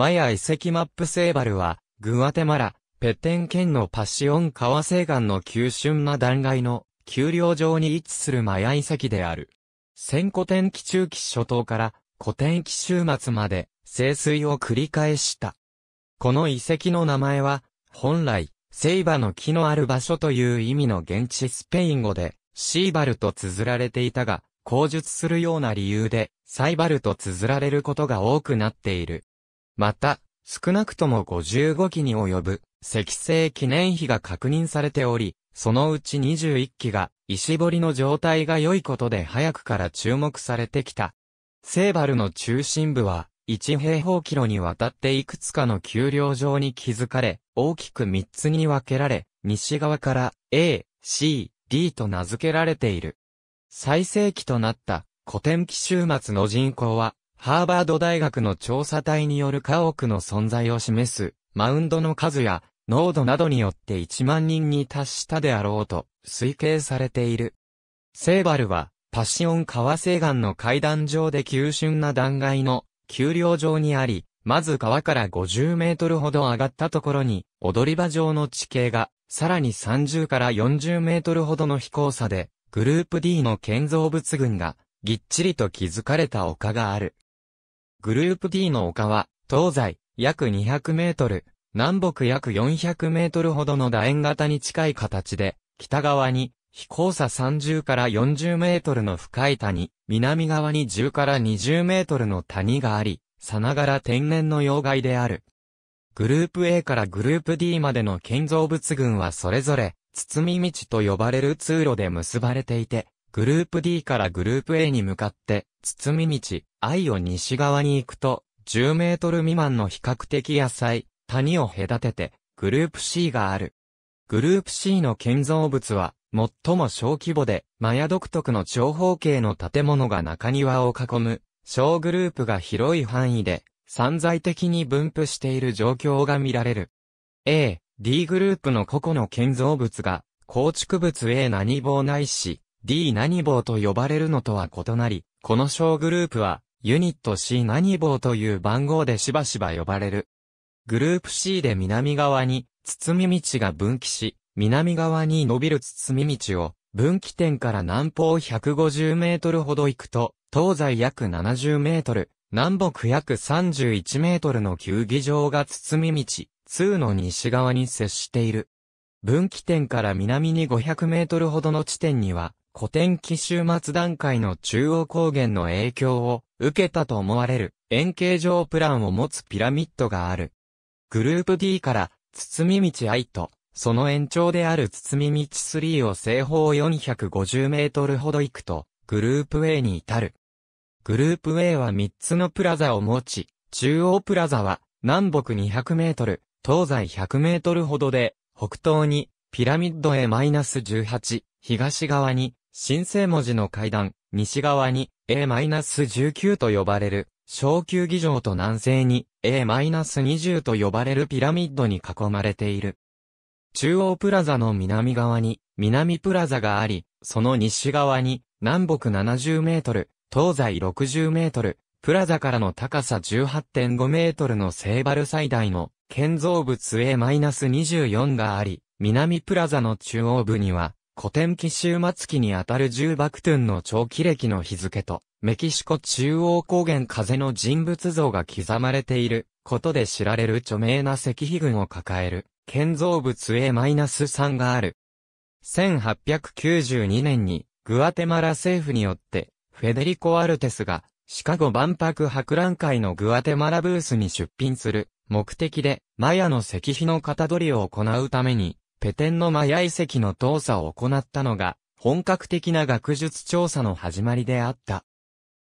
マヤ遺跡マップセーバルは、グアテマラ、ペッテン県のパシオン川西岸の急峻な断崖の丘陵上に位置するマヤ遺跡である。先古典期中期初頭から古典期終末まで清水を繰り返した。この遺跡の名前は、本来、セイバの木のある場所という意味の現地スペイン語で、シーバルと綴られていたが、口述するような理由で、サイバルと綴られることが多くなっている。また、少なくとも55機に及ぶ石成記念碑が確認されており、そのうち21機が石彫りの状態が良いことで早くから注目されてきた。セーバルの中心部は、1平方キロにわたっていくつかの丘陵上に築かれ、大きく3つに分けられ、西側から A、C、D と名付けられている。最盛期となった古典期週末の人口はハーバード大学の調査隊による家屋の存在を示す、マウンドの数や、濃度などによって1万人に達したであろうと、推計されている。セーバルは、パシオン川西岸の階段上で急峻な断崖の、丘陵上にあり、まず川から50メートルほど上がったところに、踊り場上の地形が、さらに30から40メートルほどの飛行差で、グループ D の建造物群が、ぎっちりと築かれた丘がある。グループ D の丘は、東西約200メートル、南北約400メートルほどの楕円型に近い形で、北側に、飛行差30から40メートルの深い谷、南側に10から20メートルの谷があり、さながら天然の要害である。グループ A からグループ D までの建造物群はそれぞれ、包み道と呼ばれる通路で結ばれていて、グループ D からグループ A に向かって、包み道、愛を西側に行くと、10メートル未満の比較的野菜、谷を隔てて、グループ C がある。グループ C の建造物は、最も小規模で、マヤ独特の長方形の建物が中庭を囲む、小グループが広い範囲で、散在的に分布している状況が見られる。A、D グループの個々の建造物が、構築物 A 何棒ないし、D 何棒と呼ばれるのとは異なり、この小グループは、ユニット C 何棒という番号でしばしば呼ばれる。グループ C で南側に、包み道が分岐し、南側に伸びる包み道を、分岐点から南方150メートルほど行くと、東西約70メートル、南北約31メートルの球技場が包み道、2の西側に接している。分岐点から南に500メートルほどの地点には、古典期終末段階の中央高原の影響を受けたと思われる円形状プランを持つピラミッドがある。グループ D から包み道 I とその延長である包み道3を正方450メートルほど行くとグループ A に至る。グループ A は3つのプラザを持ち、中央プラザは南北200メートル、東西100メートルほどで、北東にピラミッドへ -18、東側に新生文字の階段、西側に A-19 と呼ばれる小球儀場と南西に A-20 と呼ばれるピラミッドに囲まれている。中央プラザの南側に南プラザがあり、その西側に南北70メートル、東西60メートル、プラザからの高さ18.5メートルのセーバル最大の建造物 A-24 があり、南プラザの中央部には古典期終末期にあたる重爆トゥンの長期歴の日付と、メキシコ中央高原風の人物像が刻まれていることで知られる著名な石碑群を抱える建造物 A-3 がある。1892年にグアテマラ政府によってフェデリコ・アルテスがシカゴ万博博覧会のグアテマラブースに出品する目的でマヤの石碑の型取りを行うためにペテンのマヤ遺跡の調査を行ったのが、本格的な学術調査の始まりであった。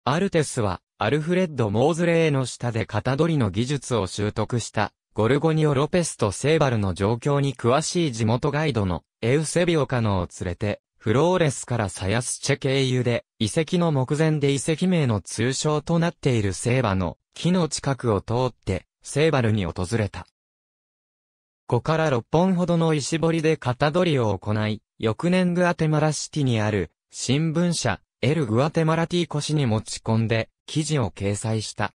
アルテスは、アルフレッド・モーズレーの下で型取りの技術を習得した、ゴルゴニオ・ロペスとセーバルの状況に詳しい地元ガイドのエウセビオカノを連れて、フローレスからサヤスチェ経由で、遺跡の目前で遺跡名の通称となっているセーバの木の近くを通って、セーバルに訪れた。5から6本ほどの石彫りで型取りを行い、翌年グアテマラシティにある新聞社エル・グアテマラティコ氏に持ち込んで記事を掲載した。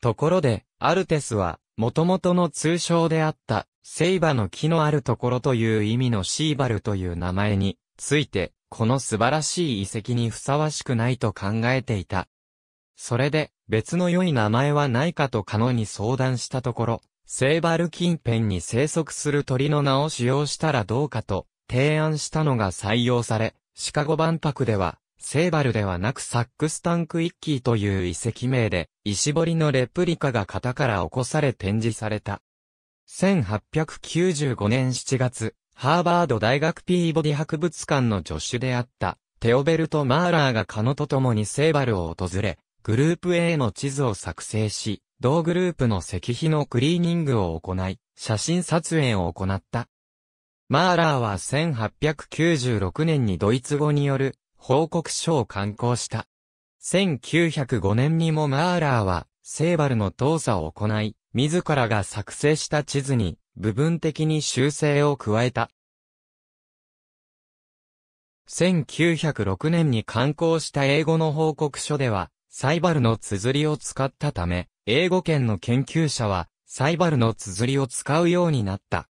ところで、アルテスは、元々の通称であった、セイバの木のあるところという意味のシーバルという名前について、この素晴らしい遺跡にふさわしくないと考えていた。それで、別の良い名前はないかとカノに相談したところ、セーバル近辺に生息する鳥の名を使用したらどうかと提案したのが採用され、シカゴ万博では、セーバルではなくサックスタンクイッキーという遺跡名で、石彫りのレプリカが型から起こされ展示された。1895年7月、ハーバード大学ピーボディ博物館の助手であった、テオベルト・マーラーがカノと共にセーバルを訪れ、グループ A の地図を作成し、同グループの石碑のクリーニングを行い、写真撮影を行った。マーラーは1896年にドイツ語による報告書を刊行した。1905年にもマーラーはセーバルの動作を行い、自らが作成した地図に部分的に修正を加えた。1906年に刊行した英語の報告書では、サイバルの綴りを使ったため、英語圏の研究者は、サイバルの綴りを使うようになった。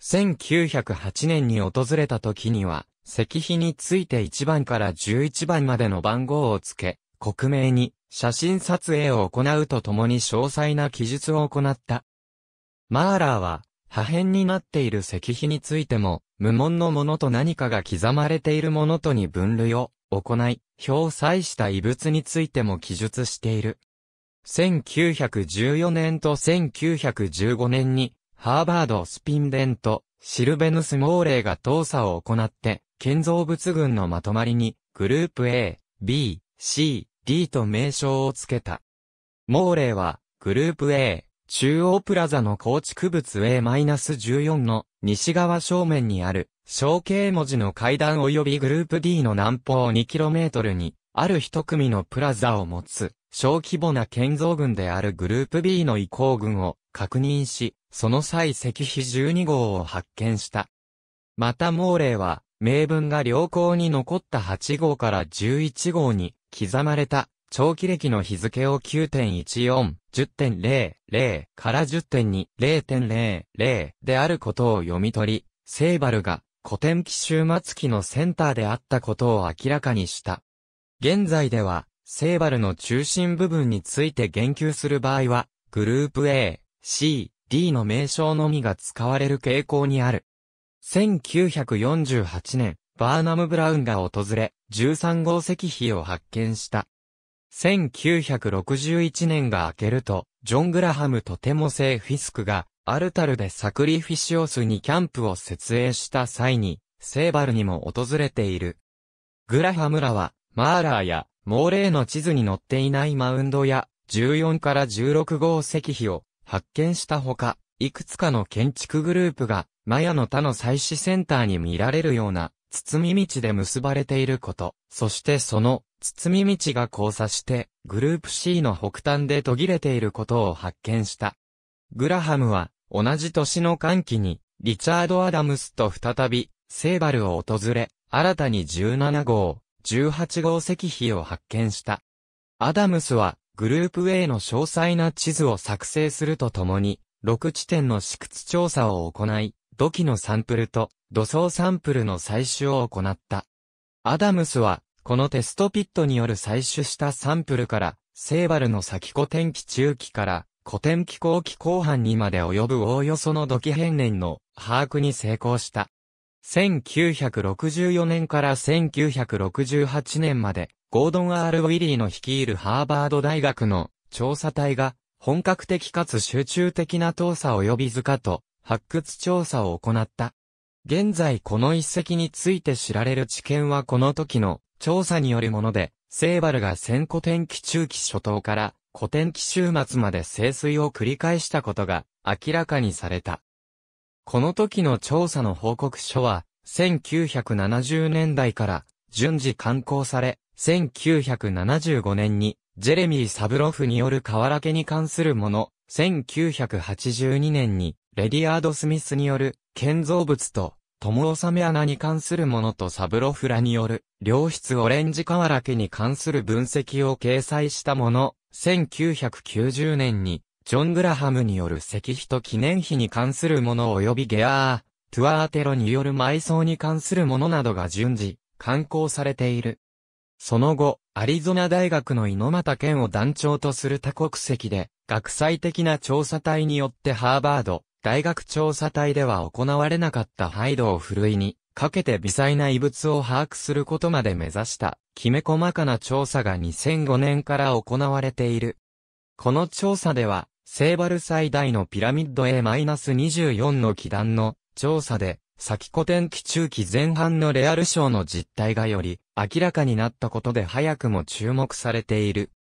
1908年に訪れた時には、石碑について1番から11番までの番号をつけ、国名に写真撮影を行うとともに詳細な記述を行った。マーラーは、破片になっている石碑についても、無門のものと何かが刻まれているものとに分類を行い、表を採した遺物についても記述している。1914年と1915年に、ハーバード・スピンデンとシルベヌス・モーレーが投査を行って、建造物群のまとまりに、グループ A、B、C、D と名称を付けた。モーレーは、グループ A、中央プラザの構築物 A-14 の西側正面にある象形文字の階段及びグループ D の南方 2km にある一組のプラザを持つ。小規模な建造群であるグループ B の移行群を確認し、その際石碑12号を発見した。またレ霊は、名文が良好に残った8号から11号に刻まれた長期歴の日付を9.14、10.00から10.2、0.00であることを読み取り、セイバルが古典期終末期のセンターであったことを明らかにした。現在では、セーバルの中心部分について言及する場合は、グループ A、C、D の名称のみが使われる傾向にある。1948年、バーナム・ブラウンが訪れ、13号石碑を発見した。1961年が明けると、ジョン・グラハムとテモセイ・フィスクが、アルタルでサクリフィシオスにキャンプを設営した際に、セーバルにも訪れている。グラハムらは、マーラーや猛霊の地図に載っていないマウンドや、14から16号石碑を発見したほか、いくつかの建築グループが、マヤの他の祭祀センターに見られるような、包み道で結ばれていること、そしてその、包み道が交差して、グループ C の北端で途切れていることを発見した。グラハムは、同じ年の歓喜に、リチャード・アダムスと再び、セーバルを訪れ、新たに17号、18号石碑を発見した。アダムスは、グループ A の詳細な地図を作成するとともに、6地点の試掘調査を行い、土器のサンプルと土層サンプルの採取を行った。アダムスは、このテストピットによる採取したサンプルから、セーバルの先古典期中期から、古典期後期後半にまで及ぶおおよその土器変年の把握に成功した。1964年から1968年まで、ゴードン・アール・ウィリーの率いるハーバード大学の調査隊が、本格的かつ集中的な調査及び図かと、発掘調査を行った。現在この一石について知られる知見はこの時の調査によるもので、セーバルが先古典期中期初頭から古典期終末まで清水を繰り返したことが明らかにされた。この時の調査の報告書は、1970年代から順次刊行され、1975年にジェレミー・サブロフによる河原家に関するもの、1982年にレディアード・スミスによる建造物と、友納め穴に関するものとサブロフラによる良質オレンジ河原家に関する分析を掲載したもの、1990年にジョン・グラハムによる石碑と記念碑に関するもの及びゲアー、トゥアーテロによる埋葬に関するものなどが順次、刊行されている。その後、アリゾナ大学の猪俣健を団長とする多国籍で、学際的な調査隊によってハーバード、大学調査隊では行われなかったハイドをふるいに、かけて微細な遺物を把握することまで目指した、きめ細かな調査が2005年から行われている。この調査では、セーバル最大のピラミッド A-24 の基壇の調査で、先古典期中期前半のレアル賞の実態がより明らかになったことで早くも注目されている。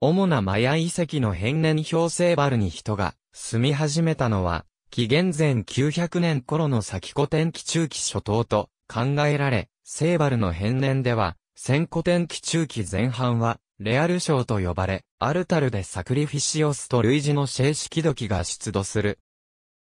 主なマヤ遺跡の変年表セーバルに人が住み始めたのは、紀元前900年頃の先古典期中期初頭と考えられ、セーバルの変年では、先古典期中期前半は、レアル賞と呼ばれ、アルタルでサクリフィシオスと類似の正式土器が出土する。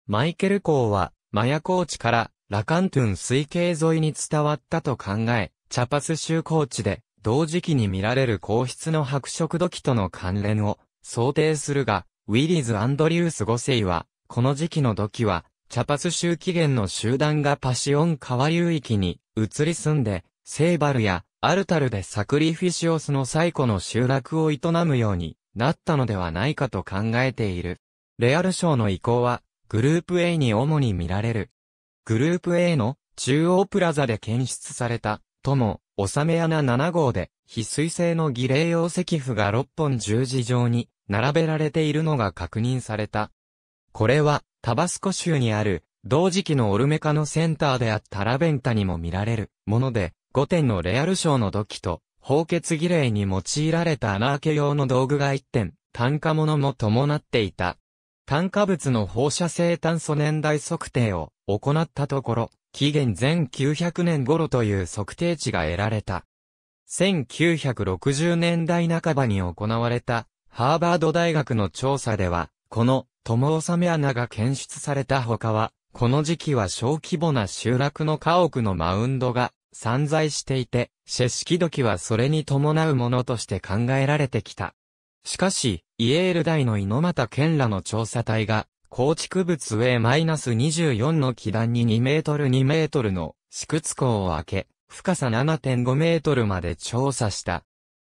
マイケル公は、マヤ高地からラカントゥン水系沿いに伝わったと考え、チャパス州高地で同時期に見られる皇室の白色土器との関連を想定するが、ウィリーズ・アンドリュース5世は、この時期の土器は、チャパス州起源の集団がパシオン川流域に移り住んで、セーバルやアルタルでサクリフィシオスの最古の集落を営むようになったのではないかと考えている。レアル賞の移行は、グループ A に主に見られる。グループ A の中央プラザで検出された、とも、納め穴7号で、非水性の儀礼用石符が6本十字状に並べられているのが確認された。これは、タバスコ州にある、同時期のオルメカのセンターであったラベンタにも見られるもので、5点のレアル賞の土器と、包血儀礼に用いられた穴開け用の道具が1点、炭化物も伴っていた。炭化物の放射性炭素年代測定を行ったところ、紀元前900年頃という測定値が得られた。1960年代半ばに行われた、ハーバード大学の調査では、この、友納め穴が検出された他は、この時期は小規模な集落の家屋のマウンドが散在していて、シェ式時はそれに伴うものとして考えられてきた。しかし、イエール大の猪俣健らの調査隊が、構築物上 -24 の基段に2メートル2メートルの敷屈口を開け、深さ7.5メートルまで調査した。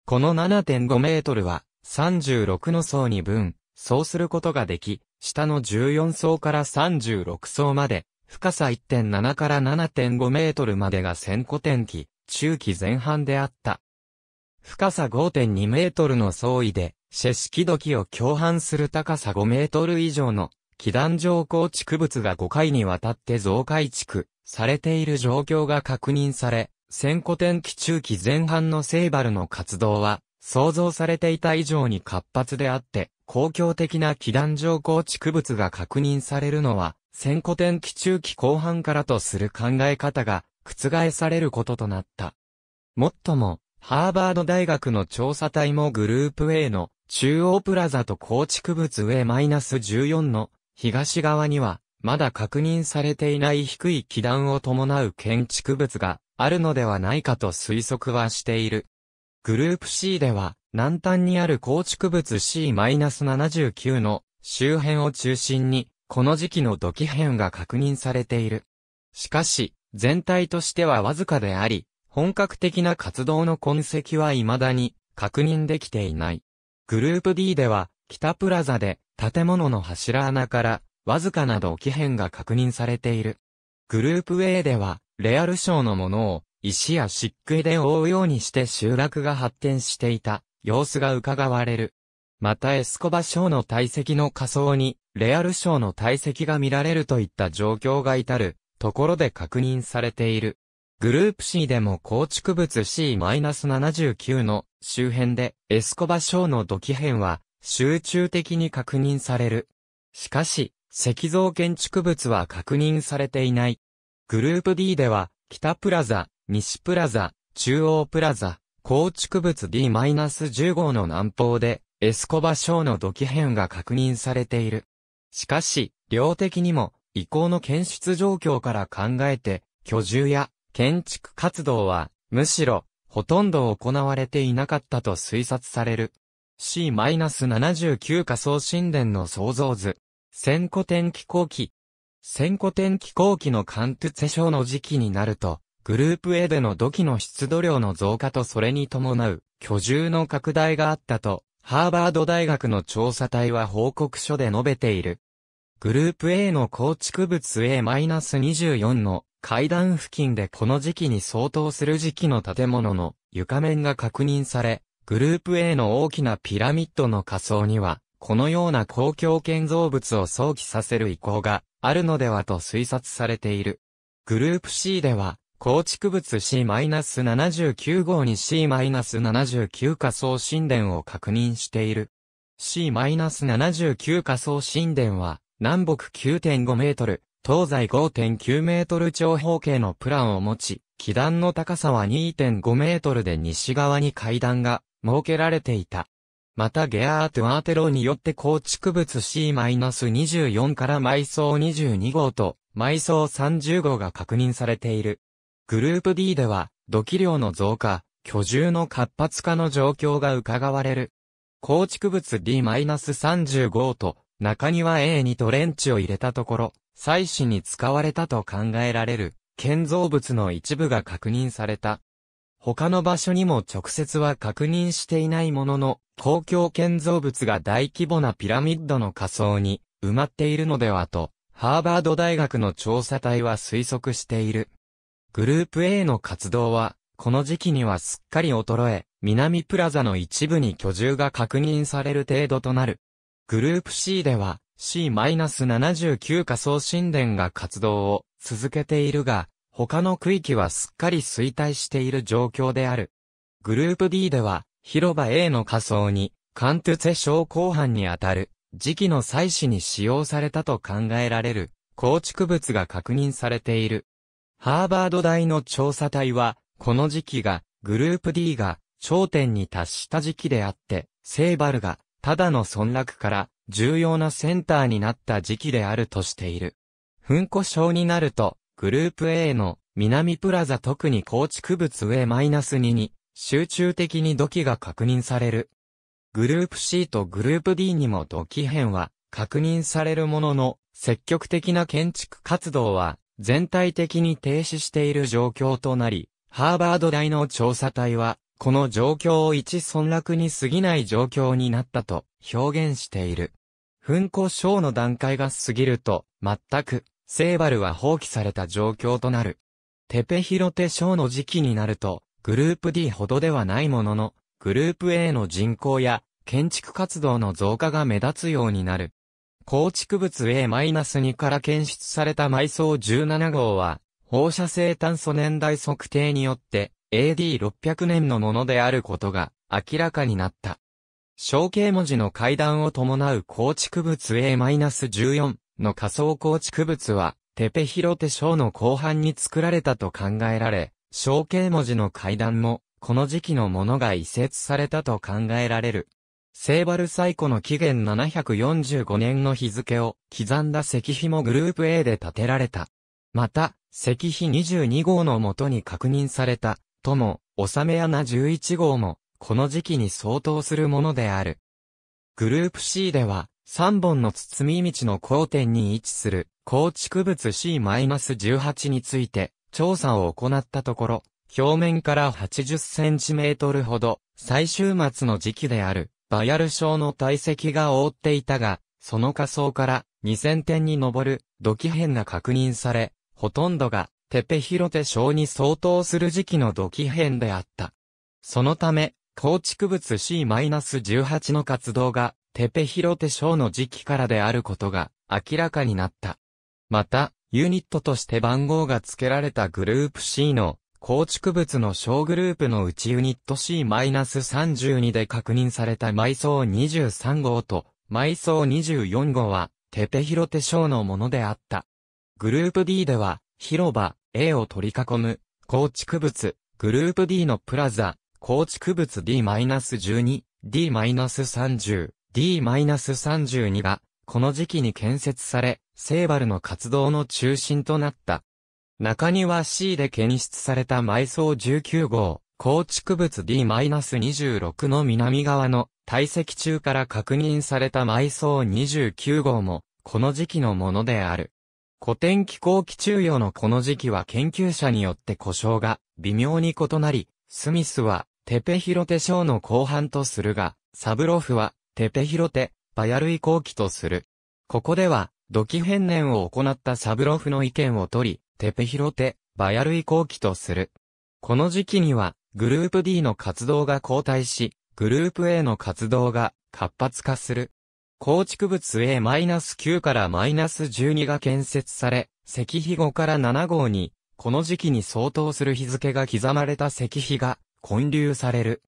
この7.5メートルは、36の層に分、そうすることができ、下の14層から36層まで、深さ1.7から7.5メートルまでが千古天気、中期前半であった。深さ5.2メートルの総意で、シェシキ土器を共犯する高さ5メートル以上の、基壇上構築物が5回にわたって増改築されている状況が確認され、千古天気中期前半のセイバルの活動は、想像されていた以上に活発であって、公共的な基壇上構築物が確認されるのは、戦古天気中期後半からとする考え方が覆されることとなった。もっとも、ハーバード大学の調査隊もグループ A の中央プラザと構築物上 -14 の東側には、まだ確認されていない低い基段を伴う建築物があるのではないかと推測はしている。グループ C では、南端にある構築物 C-79 の周辺を中心に、この時期の土器片が確認されている。しかし、全体としてはわずかであり、本格的な活動の痕跡は未だに確認できていない。グループ D では、北プラザで建物の柱穴からわずかな土器片が確認されている。グループ A では、レアル賞のものを石や漆喰で覆うようにして集落が発展していた様子が伺われる。またエスコバ賞の体積の仮想に、レアル賞の体積が見られるといった状況が至る、ところで確認されている。グループ C でも構築物 C-79 の周辺で、エスコバ賞の土器片は、集中的に確認される。しかし、石像建築物は確認されていない。グループ D では、北プラザ、西プラザ、中央プラザ、構築物 d 1 5の南方で、エスコバ賞の土器片が確認されている。しかし、量的にも、遺構の検出状況から考えて、居住や建築活動は、むしろ、ほとんど行われていなかったと推察される。C-79 仮想神殿の創造図。千古天気後期。千古天気後期のカントゥツェ症の時期になると、グループ A での土器の出土量の増加とそれに伴う居住の拡大があったとハーバード大学の調査隊は報告書で述べている。グループ A の構築物 A-24 の階段付近でこの時期に相当する時期の建物の床面が確認され、グループ A の大きなピラミッドの仮想には、このような公共建造物を想起させる意向があるのではと推察されている。グループ C では、構築物 C-79 号に C-79 仮想神殿を確認している。C-79 仮想神殿は、南北9.5メートル、東西5.9メートル長方形のプランを持ち、基壇の高さは2.5メートルで西側に階段が設けられていた。またゲアート・アーテロによって構築物 C-24 から埋葬22号と埋葬30号が確認されている。グループ D では、土器量の増加、居住の活発化の状況が伺われる。構築物 D-35 と、中庭 A にトレンチを入れたところ、祭祀に使われたと考えられる、建造物の一部が確認された。他の場所にも直接は確認していないものの、公共建造物が大規模なピラミッドの仮想に埋まっているのではと、ハーバード大学の調査隊は推測している。グループ A の活動は、この時期にはすっかり衰え、南プラザの一部に居住が確認される程度となる。グループ C では、C-79 仮想神殿が活動を続けているが、他の区域はすっかり衰退している状況である。グループ D では、広場 A の仮想に、カントゥツェ症候半にあたる、時期の祭祀に使用されたと考えられる、構築物が確認されている。ハーバード大の調査隊は、この時期が、グループ D が、頂点に達した時期であって、セーバルが、ただの村落から、重要なセンターになった時期であるとしている。噴火症になると、グループ A の、南プラザ特に構築物上 -2 に、集中的に土器が確認される。グループ C とグループ D にも土器片は、確認されるものの、積極的な建築活動は全体的に停止している状況となり、ハーバード大の調査隊は、この状況を一村落に過ぎない状況になったと表現している。噴火症の段階が過ぎると、全く、セーバルは放棄された状況となる。テペヒロテ症の時期になると、グループ D ほどではないものの、グループ A の人口や建築活動の増加が目立つようになる。構築物 A-2 から検出された埋葬17号は、放射性炭素年代測定によって AD600 年のものであることが明らかになった。象形文字の階段を伴う構築物 A-14 の仮想構築物は、テペヒロテ章の後半に作られたと考えられ、象形文字の階段も、この時期のものが移設されたと考えられる。聖バルサイコの紀元745年の日付を刻んだ石碑もグループ A で建てられた。また、石碑22号のもとに確認された、とも、納め穴11号も、この時期に相当するものである。グループ C では、3本の包み道の交点に位置する、構築物 C-18 について、調査を行ったところ、表面から80センチメートルほど、最終末の時期である、バヤル症の体積が覆っていたが、その仮想から2000点に上る土器片が確認され、ほとんどがテペヒロテ症に相当する時期の土器片であった。そのため、構築物 C-18 の活動がテペヒロテ症の時期からであることが明らかになった。また、ユニットとして番号が付けられたグループ C の構築物の小グループのうちユニット C-32 で確認された埋葬23号と埋葬24号は、テペヒロテ省のものであった。グループ D では、広場 A を取り囲む、構築物、グループ D のプラザ、構築物 D-12、D-30、D-32 が、この時期に建設され、セーバルの活動の中心となった。中庭 C で検出された埋葬19号、構築物 D-26 の南側の堆積中から確認された埋葬29号も、この時期のものである。古典気候気中用のこの時期は研究者によって故障が微妙に異なり、スミスはテペヒロテ賞の後半とするが、サブロフはテペヒロテ、バヤルイ後期とする。ここでは、土器変年を行ったサブロフの意見を取り、テペヒロテ、バヤルイ後期とする。この時期には、グループ D の活動が後退し、グループ A の活動が活発化する。構築物 A-9 から -12 が建設され、石碑5から7号に、この時期に相当する日付が刻まれた石碑が混流される。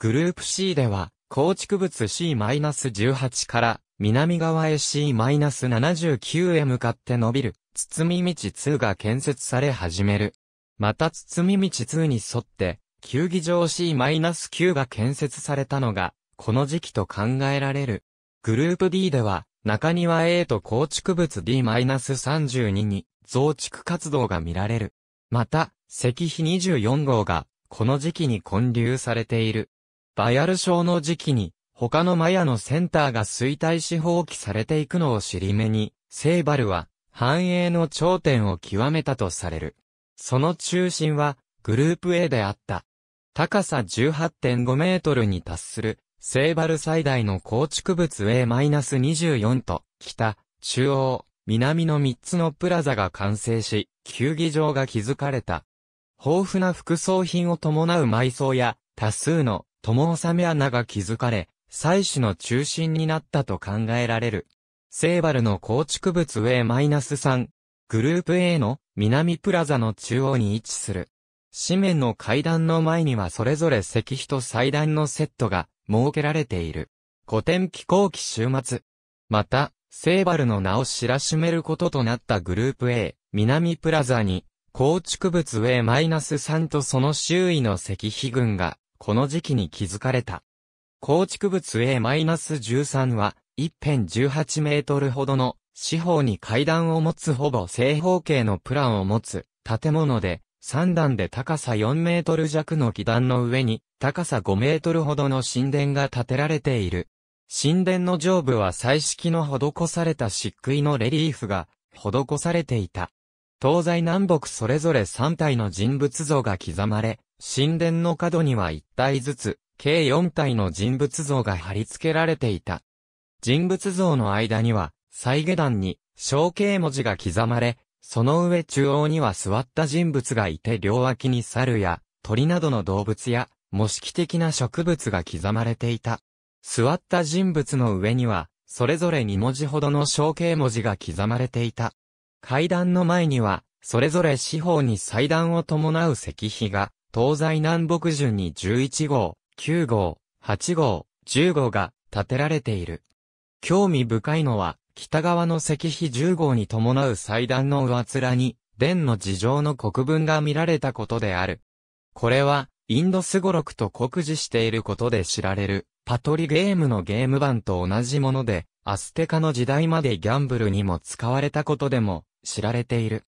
グループ C では、構築物 C-18 から南側へ C-79 へ向かって伸びる堤道2が建設され始める。また堤道2に沿って、球技場 C-9 が建設されたのが、この時期と考えられる。グループ D では、中庭 A と構築物 D-32 に増築活動が見られる。また、石碑24号が、この時期に混流されている。バヤル症の時期に、他のマヤのセンターが衰退し放棄されていくのを尻目に、セーバルは、繁栄の頂点を極めたとされる。その中心は、グループ A であった。高さ18.5メートルに達する、セーバル最大の構築物 A-24 と、北、中央、南の3つのプラザが完成し、球技場が築かれた。豊富な副葬品を伴う埋葬や、多数の、友納め穴が築かれ、祭祀の中心になったと考えられる。セーバルの構築物 a -3、グループ A の南プラザの中央に位置する。紙面の階段の前にはそれぞれ石碑と祭壇のセットが設けられている。古典気候期週末。また、セーバルの名を知らしめることとなったグループ A、南プラザに、構築物 a -3 とその周囲の石碑群が、この時期に築かれた。構築物 A-13 は、一辺18メートルほどの四方に階段を持つほぼ正方形のプランを持つ建物で、3段で高さ4メートル弱の基段の上に高さ5メートルほどの神殿が建てられている。神殿の上部は彩色の施された漆喰のレリーフが施されていた。東西南北それぞれ3体の人物像が刻まれ、神殿の角には1体ずつ、計4体の人物像が貼り付けられていた。人物像の間には、再下段に象形文字が刻まれ、その上中央には座った人物がいて両脇に猿や鳥などの動物や模式的な植物が刻まれていた。座った人物の上には、それぞれ2文字ほどの象形文字が刻まれていた。階段の前には、それぞれ四方に祭壇を伴う石碑が、東西南北順に11号、9号、8号、10号が建てられている。興味深いのは、北側の石碑十号に伴う祭壇の上面に、伝の事情の国文が見られたことである。これは、インドスゴロクと酷似していることで知られる、パトリゲームのゲーム版と同じもので、アステカの時代までギャンブルにも使われたことでも知られている。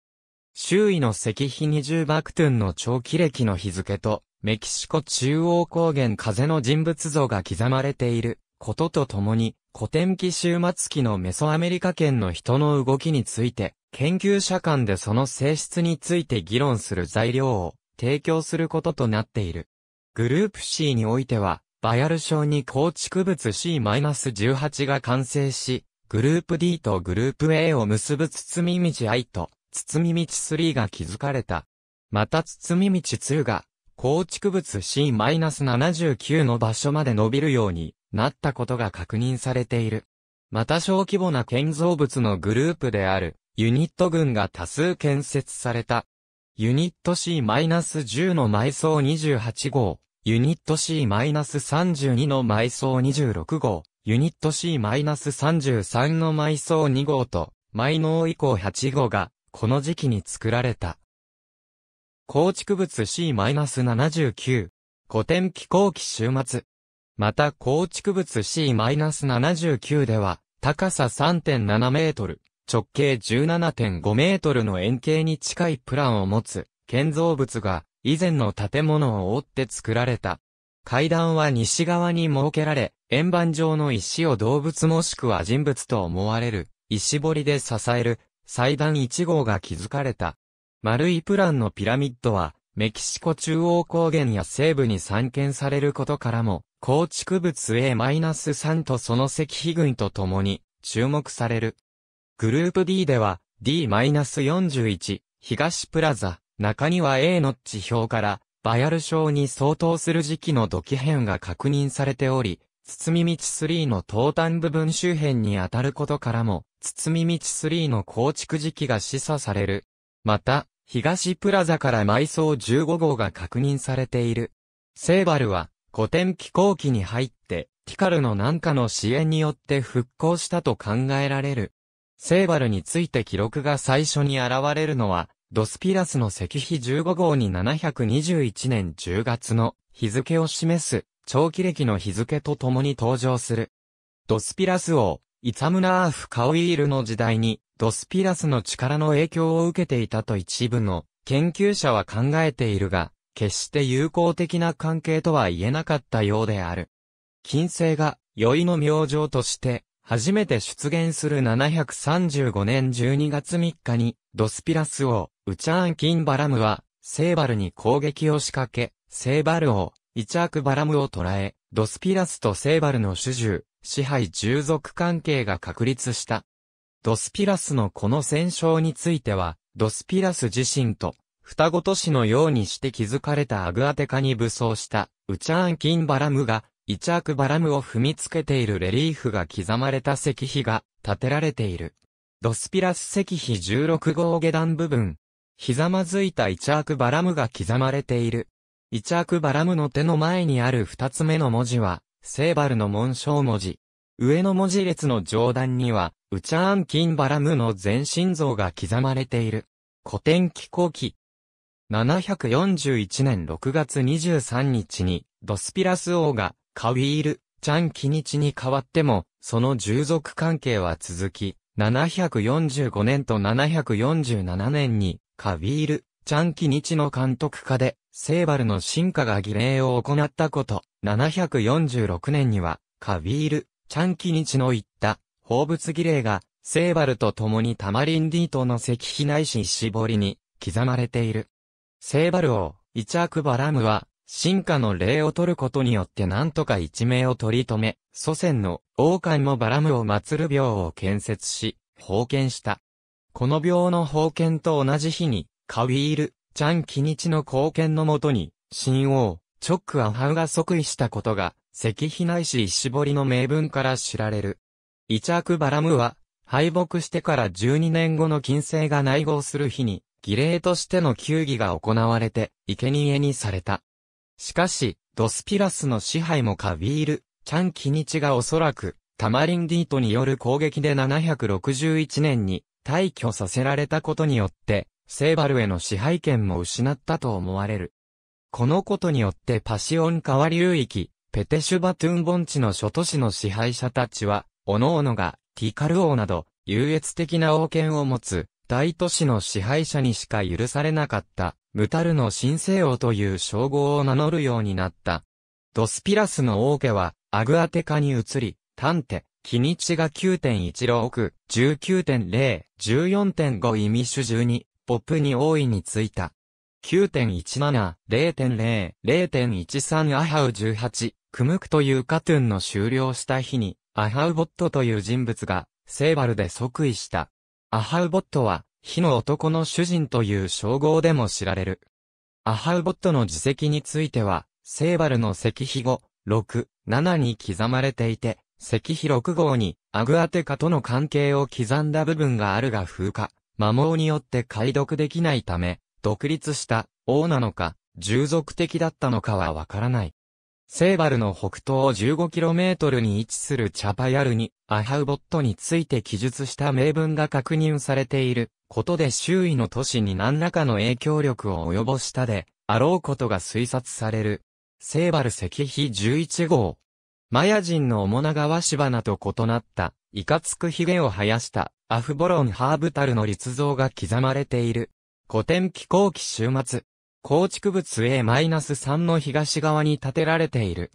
周囲の石碑二重バクトゥンの長期歴の日付と、メキシコ中央高原風の人物像が刻まれていることとともに、古典期終末期のメソアメリカ圏の人の動きについて、研究者間でその性質について議論する材料を提供することとなっている。グループ C においては、バヤル症に構築物 C-18 が完成し、グループ D とグループ A を結ぶ包み道 I と包み道3が築かれた。また包み道2が構築物 C-79 の場所まで伸びるようになったことが確認されている。また小規模な建造物のグループである、ユニット群が多数建設された。ユニット C-10 の埋葬28号、ユニット C-32 の埋葬26号、ユニット C-33 の埋葬2号と、埋納以降8号が、この時期に作られた。構築物 C-79、古典気候期終末。また構築物 C-79 では、高さ3.7メートル、直径17.5メートルの円形に近いプランを持つ、建造物が、以前の建物を覆って作られた。階段は西側に設けられ、円盤状の石を動物もしくは人物と思われる、石彫りで支える、祭壇1号が築かれた。丸いプランのピラミッドは、メキシコ中央高原や西部に散見されることからも、構築物 A-3 とその石碑群とともに注目される。グループ D では D-41 東プラザ中には A の地表からバヤル症に相当する時期の土器片が確認されており、包み道3の東端部分周辺に当たることからも、包み道3の構築時期が示唆される。また、東プラザから埋葬15号が確認されている。セーバルは古典飛行機に入って、ティカルの何かの支援によって復興したと考えられる。セーバルについて記録が最初に現れるのは、ドスピラスの石碑15号に721年10月の日付を示す、長期歴の日付と共に登場する。ドスピラス王、イツァムナーフ・カオイールの時代に、ドスピラスの力の影響を受けていたと一部の研究者は考えているが、決して友好的な関係とは言えなかったようである。金星が、宵の明星として、初めて出現する735年12月3日に、ドスピラス王、ウチャーン・キンバラムは、セーバルに攻撃を仕掛け、セーバル王、イチャーク・バラムを捕らえ、ドスピラスとセーバルの主従、支配従属関係が確立した。ドスピラスのこの戦勝については、ドスピラス自身と、双子都市のようにして築かれたアグアテカに武装した、ウチャーンキンバラムが、イチャークバラムを踏みつけているレリーフが刻まれた石碑が建てられている。ドスピラス石碑16号下段部分。ひざまずいたイチャークバラムが刻まれている。イチャークバラムの手の前にある二つ目の文字は、セーバルの紋章文字。上の文字列の上段には、ウチャーン・キンバラムの全身像が刻まれている。古典気候記。741年6月23日に、ドスピラス王が、カウィール、チャン・キニチに代わっても、その従属関係は続き、745年と747年に、カウィール、チャン・キニチの監督下で、セーバルの進化が儀礼を行ったこと、746年には、カビール、チャンキニチの言った、放物儀礼が、セーバルと共にタマリンディートの石碑ないし石りに、刻まれている。セーバル王、イチャークバラムは、進化の礼を取ることによって何とか一命を取り留め、祖先の王冠もバラムを祀る廟を建設し、封建した。この廟の封建と同じ日に、カウィール、チャン・キニチの貢献のもとに、新王、チョック・アハウが即位したことが、石碑ないし石彫りの名文から知られる。イチャク・バラムは、敗北してから12年後の金星が内合する日に、儀礼としての球技が行われて、生贄にされた。しかし、ドスピラスの支配もカビール、チャン・キニチがおそらく、タマリンディートによる攻撃で761年に退去させられたことによって、セーバルへの支配権も失ったと思われる。このことによってパシオン川流域、ペテシュバトゥン盆地の諸都市の支配者たちは、各々がティカル王など、優越的な王権を持つ、大都市の支配者にしか許されなかった、ムタルの神聖王という称号を名乗るようになった。ドスピラスの王家は、アグアテカに移り、タンテ、キニチが9.16、19.0、14.5イミシュ12、ポップに大いについた。9.17、0.0、0.13アハウ18、クムクというカトゥンの終了した日に、アハウボットという人物が、セーバルで即位した。アハウボットは、火の男の主人という称号でも知られる。アハウボットの自責については、セーバルの石碑後、6、7に刻まれていて、石碑6号に、アグアテカとの関係を刻んだ部分があるが風化、摩耗によって解読できないため、独立した王なのか、従属的だったのかはわからない。セーバルの北東 15km に位置するチャパヤルに、アハウボットについて記述した名文が確認されていることで周囲の都市に何らかの影響力を及ぼしたで、あろうことが推察される。セーバル石碑11号、マヤ人の主な川し花と異なった、いかつく髭を生やした、アフボロンハーブタルの立像が刻まれている。古典気候期終末。構築物 A-3 の東側に建てられている。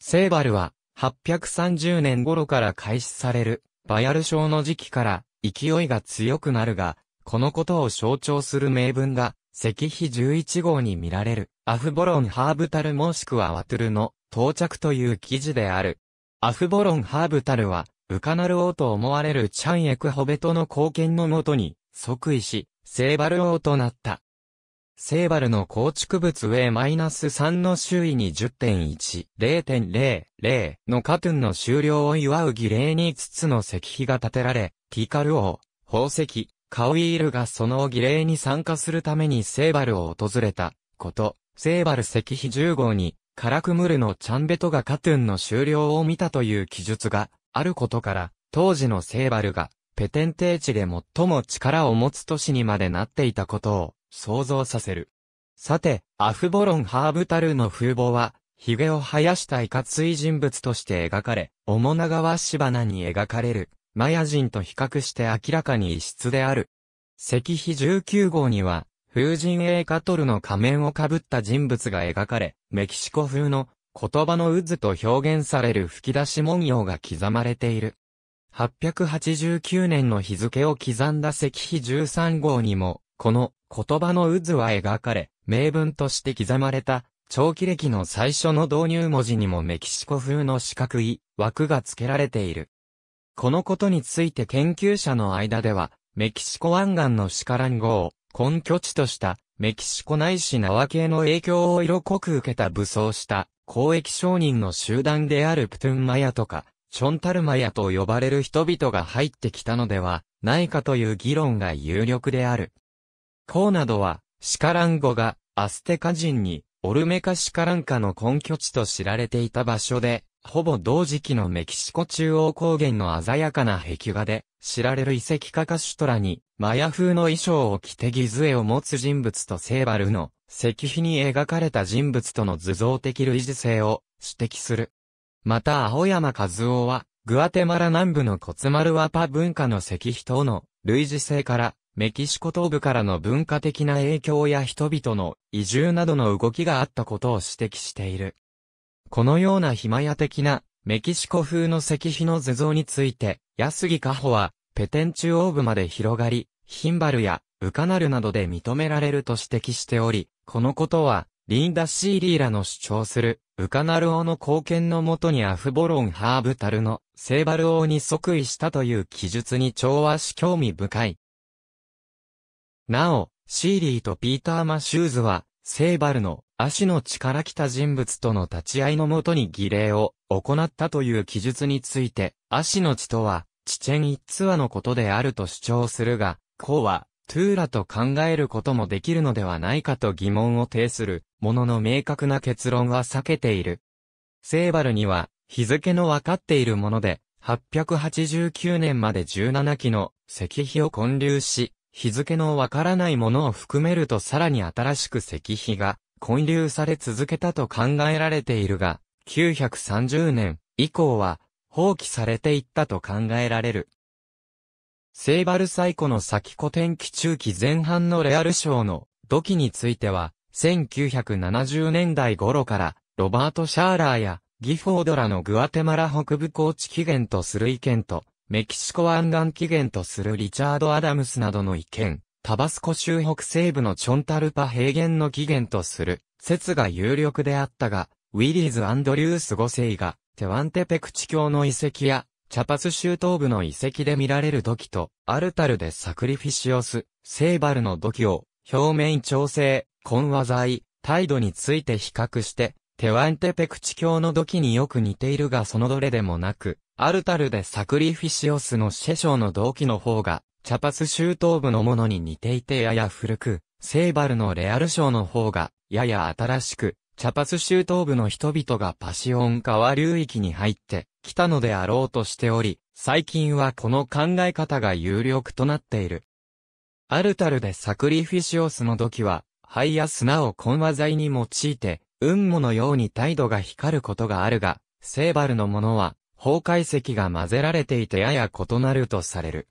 セーバルは、830年頃から開始される、バヤル症の時期から、勢いが強くなるが、このことを象徴する名文が、石碑11号に見られる、アフボロンハーブタルもしくはワトゥルの到着という記事である。アフボロン・ハーブタルは、ウカナル王と思われるチャンエク・ホベトの貢献のもとに、即位し、セーバル王となった。セーバルの構築物上 -3 の周囲に10.1、0.00のカトゥンの終了を祝う儀礼に5つの石碑が建てられ、ティカル王、宝石、カウイールがその儀礼に参加するためにセーバルを訪れたこと、セーバル石碑10号にカラクムルのチャンベトがカトゥンの終了を見たという記述があることから、当時のセーバルが、ペテンテーチで最も力を持つ都市にまでなっていたことを想像させる。さて、アフボロン・ハーブタルの風貌は、髭を生やしたいかつい人物として描かれ、主長は芝名に描かれる、マヤ人と比較して明らかに異質である。石碑19号には、風神エイカトルの仮面をかぶった人物が描かれ、メキシコ風の言葉の渦と表現される吹き出し文様が刻まれている。889年の日付を刻んだ石碑13号にも、この言葉の渦は描かれ、名文として刻まれた、長期歴の最初の導入文字にもメキシコ風の四角い枠が付けられている。このことについて研究者の間では、メキシコ湾岸のシカラン号、根拠地としたメキシコないしナワ系の影響を色濃く受けた武装した交易商人の集団であるプトゥンマヤとか、チョンタルマヤと呼ばれる人々が入ってきたのではないかという議論が有力である。コうなどは、シカラン語がアステカ人にオルメカシカランカの根拠地と知られていた場所で、ほぼ同時期のメキシコ中央高原の鮮やかな壁画で知られる遺跡カカシュトラにマヤ風の衣装を着てギズエを持つ人物とセーバルの石碑に描かれた人物との図像的類似性を指摘する。また青山和夫は、グアテマラ南部のコツマルワパ文化の石碑等の類似性から、メキシコ東部からの文化的な影響や人々の移住などの動きがあったことを指摘している。このようなヒマヤ的なメキシコ風の石碑の図像について、安木加穂は、ペテン中央部まで広がり、ヒンバルやウカナルなどで認められると指摘しており、このことは、リンダ・シーリーらの主張する、ウカナル王の貢献のもとにアフボロン・ハーブタルの、セーバル王に即位したという記述に調和し興味深い。なお、シーリーとピーター・マシューズは、セーバルの足の力来た人物との立ち会いのもとに儀礼を行ったという記述について、足の血とは、チチェン一話のことであると主張するが、こうは、トゥーラと考えることもできるのではないかと疑問を呈する、ものの明確な結論は避けている。セーバルには、日付の分かっているもので、889年まで17期の石碑を建立し、日付の分からないものを含めるとさらに新しく石碑が建立され続けたと考えられているが、930年以降は放棄されていったと考えられる。セーバルサイコの先古典期中期前半のレアル賞の土器については、1970年代頃からロバート・シャーラーやギフォードらのグアテマラ北部高地起源とする意見と、メキシコ湾岸起源とするリチャード・アダムスなどの意見、タバスコ州北西部のチョンタルパ平原の起源とする説が有力であったが、ウィリーズ・アンドリュース5世がテワンテペクチ教の遺跡や、チャパス州東部の遺跡で見られる土器と、アルタルでサクリフィシオス、セイバルの土器を、表面調整、混和剤、態度について比較して、テワンテペクチ教の土器によく似ているがそのどれでもなく、アルタルでサクリフィシオスのシェショの土器の方が、チャパス州東部のものに似ていてやや古く、セイバルのレアル賞の方が、やや新しく、チャパス州東部の人々がパシオン川流域に入ってきたのであろうとしており、最近はこの考え方が有力となっている。アルタルでサクリフィシオスの土器は、灰や砂を混和剤に用いて、雲母のように態度が光ることがあるが、セーバルのものは、崩壊石が混ぜられていてやや異なるとされる。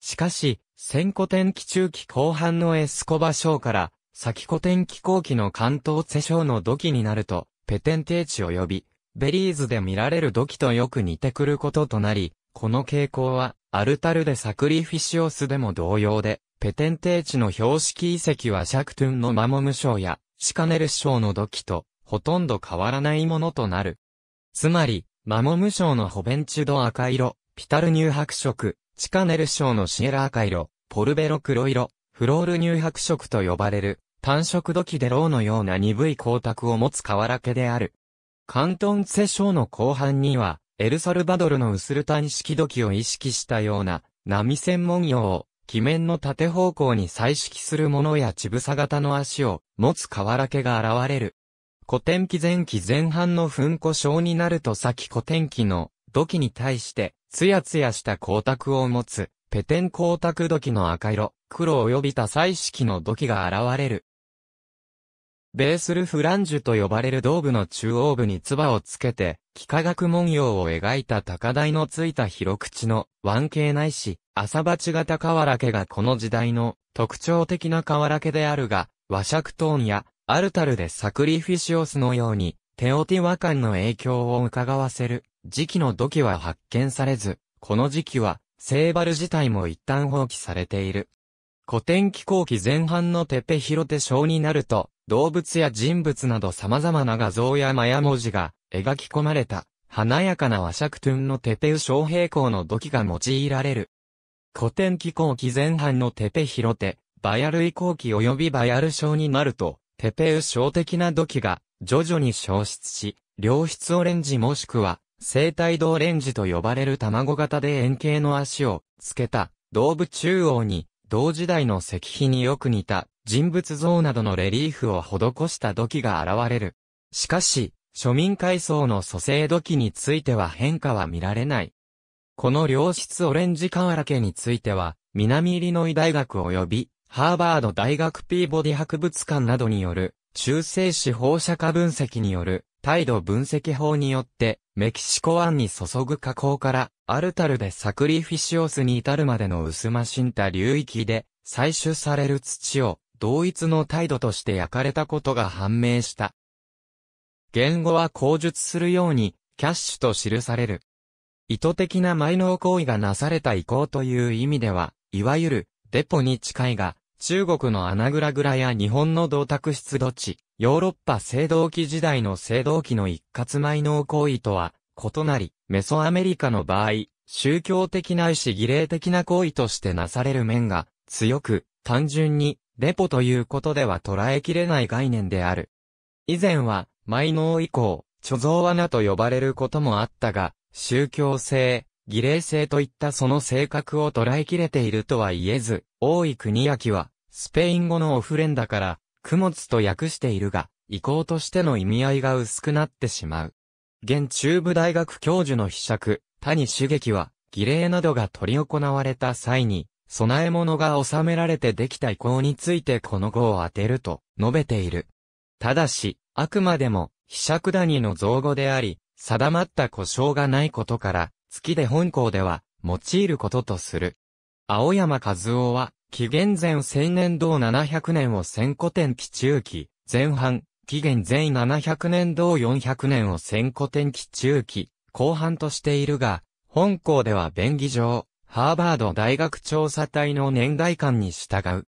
しかし、千古天気中期後半のエスコバ省から、先古典気候期の関東世省の土器になると、ペテン定地及び、ベリーズで見られる土器とよく似てくることとなり、この傾向は、アルタルでサクリフィシオスでも同様で、ペテン定地の標識遺跡はシャクトゥンのマモム賞や、シカネル賞の土器と、ほとんど変わらないものとなる。つまり、マモム賞のホベンチュド赤色、ピタル乳白色、シカネル賞のシエラ赤色、ポルベロ黒色、フロール乳白色と呼ばれる、単色土器でローのような鈍い光沢を持つ瓦家である。カントンセの後半には、エルサルバドルの薄ルタン式土器を意識したような、波線文様を、記面の縦方向に彩色するものやちぶさ型の足を持つ瓦家が現れる。古典期前期前半の噴古症になると先古典期の土器に対して、ツヤツヤした光沢を持つ、ペテン光沢土器の赤色、黒及びた彩色の土器が現れる。ベースルフランジュと呼ばれる胴部の中央部に唾をつけて、幾何学文様を描いた高台のついた広口の、湾形ないし、朝鉢型瓦家がこの時代の特徴的な瓦家であるが、和尺トーンや、アルタルでサクリフィシオスのように、テオティワカンの影響を伺わせる、時期の土器は発見されず、この時期は、セーバル自体も一旦放棄されている。古典気候期前半のテペヒロテ賞になると、動物や人物など様々な画像やマヤ文字が描き込まれた、華やかな和尺トゥンのテペウ小平行の土器が用いられる。古典気候期前半のテペ広手、バヤル移行期及びバヤル症になると、テペウ症的な土器が徐々に消失し、良質オレンジもしくは、生態ドオレンジと呼ばれる卵型で円形の足をつけた、動物中央に、同時代の石碑によく似た人物像などのレリーフを施した土器が現れる。しかし、庶民階層の蘇生土器については変化は見られない。この良質オレンジ瓦家については、南イリノイ大学及び、ハーバード大学ピーボディ博物館などによる、中性子放射化分析による、態度分析法によって、メキシコ湾に注ぐ河口から、アルタルでサクリフィシオスに至るまでの薄ましんた流域で、採取される土を、同一の態度として焼かれたことが判明した。言語は口述するように、キャッシュと記される。意図的な埋納行為がなされた意向という意味では、いわゆる、デポに近いが、中国の穴蔵蔵や日本の銅卓出土地、ヨーロッパ青銅器時代の青銅器の一括埋納行為とは、異なり、メソアメリカの場合、宗教的ないし儀礼的な行為としてなされる面が、強く、単純に、レポということでは捉えきれない概念である。以前は、埋納以降、貯蔵穴と呼ばれることもあったが、宗教性、儀礼性といったその性格を捉えきれているとは言えず、多い国きは、スペイン語のオフレンだから、供物と訳しているが、意向としての意味合いが薄くなってしまう。現中部大学教授の秘釈、谷主劇は、儀礼などが取り行われた際に、備え物が収められてできた遺構についてこの語を当てると述べている。ただし、あくまでも、飛釈谷の造語であり、定まった故障がないことから、月で本校では、用いることとする。青山和夫は、紀元前千年同七百年を千古典期中期、前半、紀元前七百年同四百年を千古典期中期、後半としているが、本校では便宜上、ハーバード大学調査隊の年代間に従う。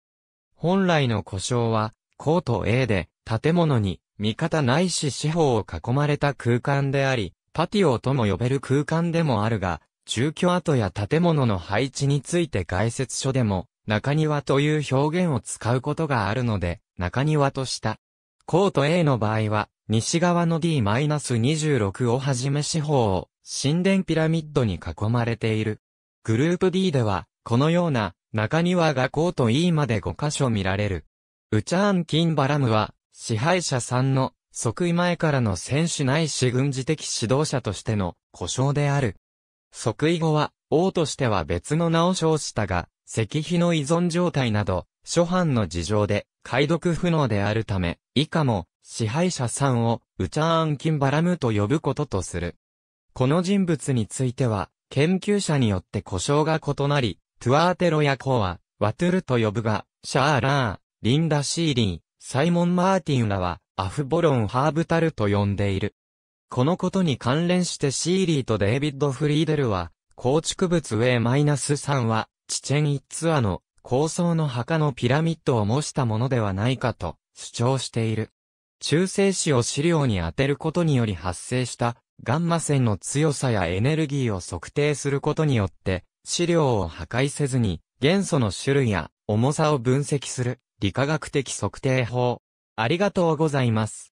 本来の故障は、コート A で、建物に、味方ないし四方を囲まれた空間であり、パティオとも呼べる空間でもあるが、住居跡や建物の配置について解説書でも、中庭という表現を使うことがあるので、中庭とした。コート A の場合は、西側の D-26 をはじめ四方を、神殿ピラミッドに囲まれている。グループ D では、このような、中庭がコート E まで5箇所見られる。ウチャーン・キンバラムは、支配者3の、即位前からの選手ないし軍事的指導者としての、故障である。即位後は、王としては別の名を称したが、石碑の依存状態など、諸般の事情で、解読不能であるため、以下も、支配者3を、ウチャーン・キンバラムと呼ぶこととする。この人物については、研究者によって故障が異なり、トゥアーテロやコア、ワトゥルと呼ぶが、シャーラー、リンダ・シーリー、サイモン・マーティンらは、アフボロン・ハーブタルと呼んでいる。このことに関連してシーリーとデイビッド・フリーデルは、構築物 A-3 は、チチェン・イッツアの、高層の墓のピラミッドを模したものではないかと、主張している。中性子を資料に当てることにより発生したガンマ線の強さやエネルギーを測定することによって、資料を破壊せずに、元素の種類や重さを分析する理化学的測定法。ありがとうございます。